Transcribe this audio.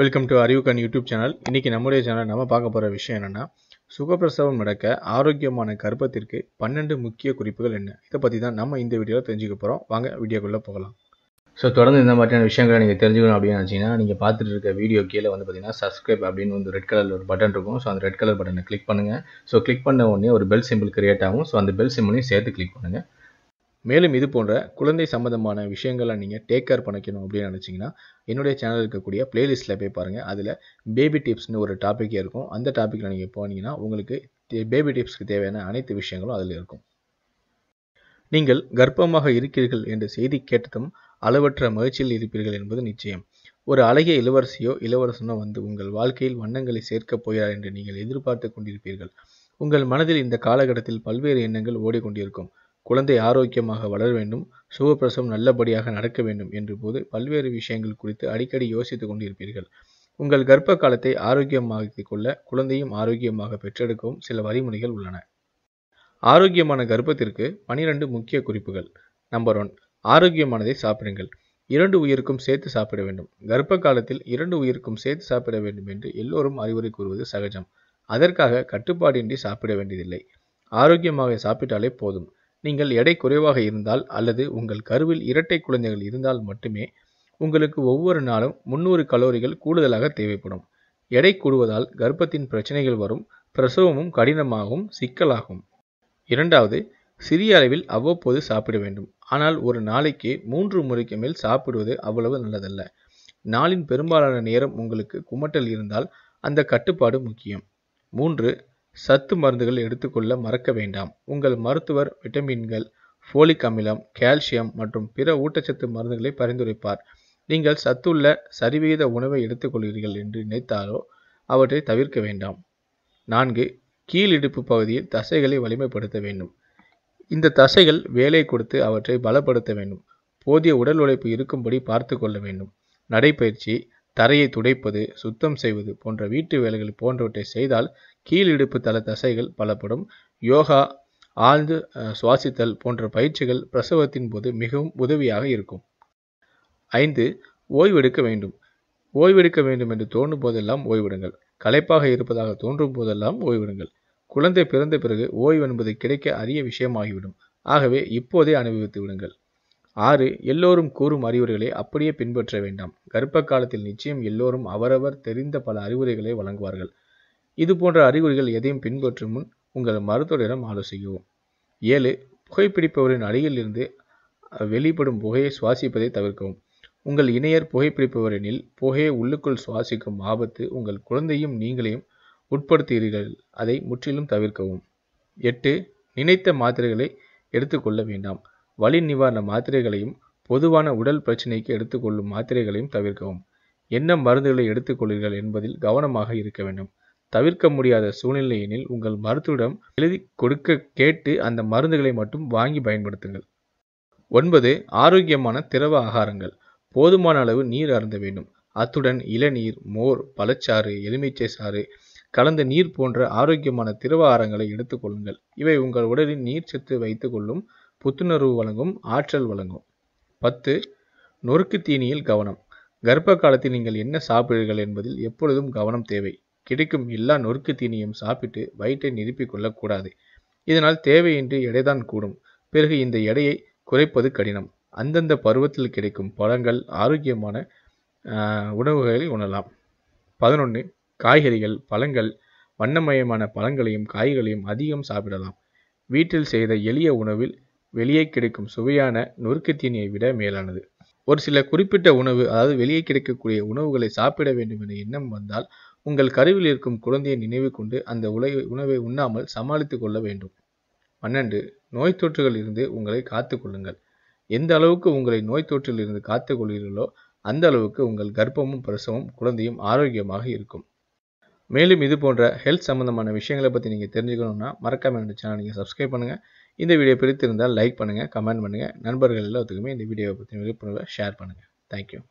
welcome to அறிவுக்கான் YouTube channel இன்றைக்கி நம்முடைய சேனல் நம்ம பார்க்க போகிற விஷயம் என்னென்னா சுகப்பிரசவம் நடக்க ஆரோக்கியமான கருப்பத்திற்கு பன்னெண்டு முக்கிய குறிப்புகள் என்ன இதை பற்றி தான் நம்ம இந்த வீடியோவில் தெரிஞ்சுக்க போகிறோம் வாங்க வீடியோக்குள்ளே போகலாம் ஸோ தொடர்ந்து இந்த மாதிரியான விஷயங்களை நீங்கள் தெரிஞ்சுக்கணும் அப்படின்னு நினச்சிங்கன்னா நீங்கள் பார்த்துட்டு இருக்க வீடியோ கீழே வந்து பார்த்தீங்கன்னா சப்ஸ்கிரைப் அப்படின்னு வந்து ரெட் கலரில் ஒரு பட்டன் இருக்கும் ஸோ அந்த ரெட் கலர் பட்டனை கிளிக் பண்ணுங்கள் ஸோ கிளிக் பண்ண உடனே ஒரு பெல் சிம்பிள் கிரியேட் ஆகும் ஸோ அந்த பெல் சிம்பிளையும் சேர்த்து கிளிக் பண்ணுங்கள் மேலும் இது போன்ற குழந்தை சம்மந்தமான விஷயங்களை நீங்கள் டேக் கேர் பண்ணிக்கணும் அப்படின்னு நினச்சிங்கன்னா என்னுடைய சேனல் இருக்கக்கூடிய பிளேலிஸ்ட்டில் போய் பாருங்கள் அதில் பேபி டிப்ஸ்னு ஒரு டாபிக் இருக்கும் அந்த டாப்பிக்கில் நீங்கள் போனீங்கன்னா உங்களுக்கு பேபி டிப்ஸ்க்கு தேவையான அனைத்து விஷயங்களும் அதில் இருக்கும் நீங்கள் கர்ப்பமாக இருக்கிறீர்கள் என்ற செய்தி கேட்டதும் அளவற்ற மகிழ்ச்சியில் இருப்பீர்கள் என்பது நிச்சயம் ஒரு அழகிய இளவரசியோ இளவரசனோ வந்து உங்கள் வாழ்க்கையில் வண்ணங்களை சேர்க்கப் போகிறார் என்று நீங்கள் எதிர்பார்த்து கொண்டிருப்பீர்கள் உங்கள் மனதில் இந்த காலகட்டத்தில் பல்வேறு எண்ணங்கள் ஓடிக்கொண்டிருக்கும் குழந்தை ஆரோக்கியமாக வளர வேண்டும் சுகப்பிரசவம் நல்லபடியாக நடக்க வேண்டும் என்று போது பல்வேறு விஷயங்கள் குறித்து அடிக்கடி யோசித்துக் கொண்டிருப்பீர்கள் உங்கள் கர்ப்ப காலத்தை ஆரோக்கியமாக்கிக் கொள்ள குழந்தையும் ஆரோக்கியமாக பெற்றெடுக்கவும் சில வழிமுறைகள் உள்ளன ஆரோக்கியமான கர்ப்பத்திற்கு பனிரெண்டு முக்கிய குறிப்புகள் நம்பர் ஒன் ஆரோக்கியமானதை சாப்பிடுங்கள் இரண்டு உயிருக்கும் சேர்த்து சாப்பிட வேண்டும் கர்ப்ப காலத்தில் இரண்டு உயிருக்கும் சேர்த்து சாப்பிட வேண்டும் என்று எல்லோரும் அறிவுரை கூறுவது சகஜம் அதற்காக கட்டுப்பாடின்றி சாப்பிட வேண்டியதில்லை ஆரோக்கியமாக சாப்பிட்டாலே போதும் நீங்கள் எடை குறைவாக இருந்தால் அல்லது உங்கள் கருவில் இரட்டை குழந்தைகள் இருந்தால் மட்டுமே உங்களுக்கு ஒவ்வொரு நாளும் முந்நூறு கலோரிகள் கூடுதலாக தேவைப்படும் எடை கூடுவதால் கர்ப்பத்தின் பிரச்சனைகள் வரும் பிரசவமும் கடினமாகவும் சிக்கலாகும் இரண்டாவது சிறிய அளவில் அவ்வப்போது சாப்பிட வேண்டும் ஆனால் ஒரு நாளைக்கு மூன்று முறைக்கு மேல் சாப்பிடுவது அவ்வளவு நல்லதல்ல நாளின் பெரும்பாலான நேரம் உங்களுக்கு குமட்டல் இருந்தால் அந்த கட்டுப்பாடு முக்கியம் மூன்று சத்து மருந்துகள் எடுத்துக்கொள்ள மறக்க வேண்டாம் உங்கள் மருத்துவர் விட்டமின்கள் ஃபோலிக் அமிலம் கால்சியம் மற்றும் பிற ஊட்டச்சத்து மருந்துகளை பரிந்துரைப்பார் நீங்கள் சத்துள்ள சரிவிகித உணவை எடுத்துக்கொள்கிறீர்கள் என்று நினைத்தாலோ அவற்றை தவிர்க்க வேண்டாம் நான்கு கீழ் இடுப்பு பகுதியில் தசைகளை வலிமைப்படுத்த வேண்டும் இந்த தசைகள் வேலை கொடுத்து அவற்றை பலப்படுத்த வேண்டும் போதிய உடல் உழைப்பு இருக்கும்படி பார்த்து கொள்ள வேண்டும் நடைப்பயிற்சி தரையை துடைப்பது சுத்தம் செய்வது போன்ற வீட்டு வேலைகள் போன்றவற்றை செய்தால் கீழ் இடுப்பு தள தசைகள் பலப்படும் யோகா ஆழ்ந்து சுவாசித்தல் போன்ற பயிற்சிகள் பிரசவத்தின் போது மிகவும் உதவியாக இருக்கும் ஐந்து ஓய்வெடுக்க வேண்டும் ஓய்வெடுக்க வேண்டும் என்று தோன்றும் போதெல்லாம் ஓய்விடுங்கள் களைப்பாக இருப்பதாக தோன்றும் போதெல்லாம் ஓய்விடுங்கள் குழந்தை பிறந்த பிறகு ஓய்வு என்பது கிடைக்க அரிய விஷயமாகிவிடும் ஆகவே இப்போதே அனுபவித்து விடுங்கள் ஆறு எல்லோரும் கூறும் அறிவுரைகளை அப்படியே பின்பற்ற வேண்டாம் கர்ப்ப காலத்தில் நிச்சயம் எல்லோரும் அவரவர் தெரிந்த பல அறிவுரைகளை வழங்குவார்கள் இது போன்ற அறிகுறிகள் எதையும் பின்பற்றும் முன் உங்கள் மருத்துவரிடம் ஆலோசிக்கவும் ஏழு புகைப்பிடிப்பவரின் அருகில் இருந்து வெளிப்படும் புகையை சுவாசிப்பதை தவிர்க்கவும் உங்கள் இணையர் புகைப்பிடிப்பவரெனில் புகையை உள்ளுக்குள் சுவாசிக்கும் ஆபத்து உங்கள் குழந்தையும் நீங்களையும் உட்படுத்துகிறீர்கள் அதை முற்றிலும் தவிர்க்கவும் எட்டு நினைத்த மாத்திரைகளை எடுத்துக்கொள்ள வேண்டாம் வலி நிவாரண மாத்திரைகளையும் பொதுவான உடல் பிரச்சினைக்கு எடுத்துக்கொள்ளும் மாத்திரைகளையும் தவிர்க்கவும் என்ன மருந்துகளை எடுத்துக்கொள்கிறீர்கள் என்பதில் கவனமாக இருக்க வேண்டும் தவிர்க்க முடியாத சூழ்நிலை எனில் உங்கள் மருத்துவரிடம் எழுதி கொடுக்க கேட்டு அந்த மருந்துகளை மட்டும் வாங்கி பயன்படுத்துங்கள் ஒன்பது ஆரோக்கியமான திரவ ஆகாரங்கள் போதுமான அளவு நீர் அருந்த வேண்டும் அத்துடன் இளநீர் மோர் பழச்சாறு எலுமிச்சை சாறு கலந்த நீர் போன்ற ஆரோக்கியமான திரவ ஆகாரங்களை எடுத்துக்கொள்ளுங்கள் இவை உங்கள் உடலில் நீர் சத்து வைத்து கொள்ளும் புத்துணர்வு வழங்கும் ஆற்றல் வழங்கும் பத்து நொறுக்கு தீனியில் கவனம் கர்ப்ப காலத்தில் நீங்கள் என்ன சாப்பிடுகிறீர்கள் என்பதில் எப்பொழுதும் கவனம் தேவை கிடைக்கும் எல்லா நொறுக்கு தீனியும் சாப்பிட்டு வயிற்றை நிரப்பிக் கொள்ளக்கூடாது இதனால் தேவையின்றி எடைதான் கூடும் பிறகு இந்த எடையை குறைப்பது கடினம் அந்தந்த பருவத்தில் கிடைக்கும் பழங்கள் ஆரோக்கியமான உணவுகளை உணலாம் பதினொன்று காய்கறிகள் பழங்கள் வண்ணமயமான பழங்களையும் காய்களையும் அதிகம் சாப்பிடலாம் வீட்டில் செய்த எளிய உணவில் வெளியே கிடைக்கும் சுவையான நொறுக்கு தீனியை விட மேலானது ஒரு சில குறிப்பிட்ட உணவு அதாவது வெளியே கிடைக்கக்கூடிய உணவுகளை சாப்பிட வேண்டும் என எண்ணம் வந்தால் உங்கள் கருவில் இருக்கும் குழந்தையை நினைவு கொண்டு அந்த உலை உணவை உண்ணாமல் சமாளித்துக் கொள்ள வேண்டும் பன்னெண்டு நோய் இருந்து உங்களை காத்து கொள்ளுங்கள் எந்த அளவுக்கு உங்களை நோய் இருந்து காத்து கொள்கிறீர்களோ அந்த அளவுக்கு உங்கள் கர்ப்பமும் பிரசவமும் குழந்தையும் ஆரோக்கியமாக இருக்கும் மேலும் இது போன்ற ஹெல்த் சம்மந்தமான விஷயங்களை பற்றி நீங்கள் தெரிஞ்சுக்கணும்னா மறக்காம என்னோட சேனல் நீங்கள் சப்ஸ்கிரைப் பண்ணுங்கள் இந்த வீடியோ பிடித்திருந்தால் லைக் பண்ணுங்கள் கமெண்ட் பண்ணுங்கள் நண்பர்கள் எல்லாத்துக்குமே இந்த வீடியோவை பற்றி விழிப்புணர்வை ஷேர் பண்ணுங்கள் தேங்க்யூ